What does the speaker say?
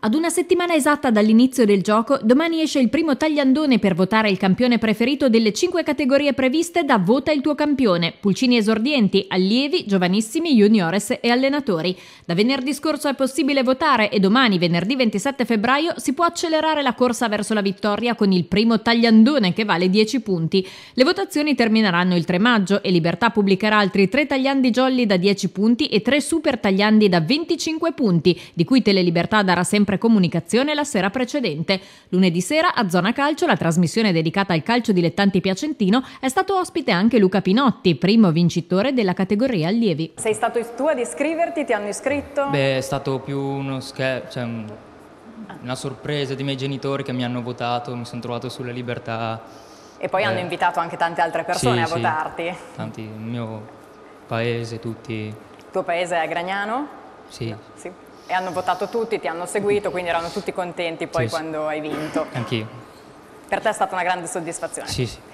Ad una settimana esatta dall'inizio del gioco, domani esce il primo tagliandone per votare il campione preferito delle cinque categorie previste da Vota il tuo campione, pulcini esordienti, allievi, giovanissimi, juniores e allenatori. Da venerdì scorso è possibile votare e domani, venerdì 27 febbraio, si può accelerare la corsa verso la vittoria con il primo tagliandone che vale 10 punti. Le votazioni termineranno il 3 maggio e Libertà pubblicherà altri 3 tagliandi jolly da 10 punti e 3 super tagliandi da 25 punti, di cui Telelibertà darà sempre sempre comunicazione la sera precedente. Lunedì sera a Zona Calcio, la trasmissione dedicata al calcio dilettanti piacentino, è stato ospite anche Luca Pinotti, primo vincitore della categoria allievi. Sei stato tu ad iscriverti? Ti hanno iscritto? Beh, è stato più uno scherzo, cioè un, una sorpresa dei miei genitori che mi hanno votato, mi sono trovato sulla libertà. E poi eh, hanno invitato anche tante altre persone sì, a votarti. tanti, il mio paese, tutti. Il tuo paese è Gragnano? Sì. No, sì e hanno votato tutti, ti hanno seguito, quindi erano tutti contenti poi sì, quando sì. hai vinto. Anch'io. Per te è stata una grande soddisfazione. Sì, sì.